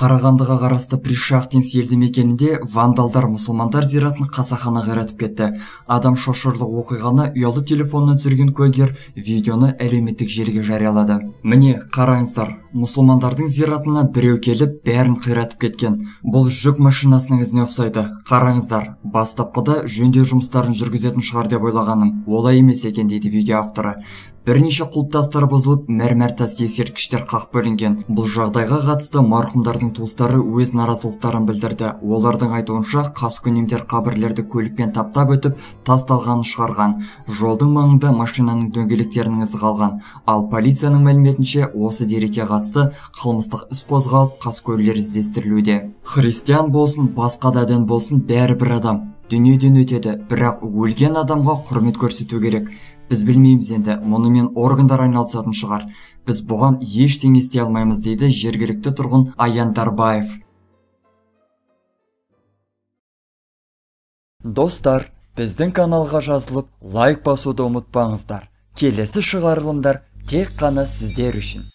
қарағандыға қарасты пришахтинск елді мекенінде вандалдар мұсылмандар зиратын қасақана қиратып кетті адам шошырлық оқиғаны ұялы телефонына түсірген куәгер видеоны әлеуметтік желіге жариялады міне қараңыздар мұсылмандардың зиратына біреу келіп бәрін қиратып кеткен бұл жүк машинасының ізіне ұқсайды қараңыздар бастапқыда жөндеу жұмыстарын жүргізетін шығар деп ойлағаным олай емес екен дейді видео авторы бірнеше құлыптастар бұзылып мәрмәр тас ескерткіштер қақ бөлінген бұл жағдайға қатысты марқұмдардың туыстары өз наразылықтарын білдірді олардың айтуынша қаскүнемдер қабірлерді көлікпен таптап өтіп тасталғанын шығарған жолдың маңында машинаның дөңгелектерінің ізі қалған ал полицияның мәліметінше осы дерекке қатысты қылмыстық іс қозғалып қаскөйлер іздестірілуде христиан болсын басқа да дін болсын бәрі бір адам дүниеден өтеді бірақ өлген адамға құрмет көрсету керек біз білмейміз енді мұнымен органдар айналысатын шығар біз бұған ештеңе істей алмаймыз дейді жергілікті тұрғын аян дарбаев достар біздің каналға жазылып лайк басуды ұмытпаңыздар келесі шығарылымдар тек қана сіздер үшін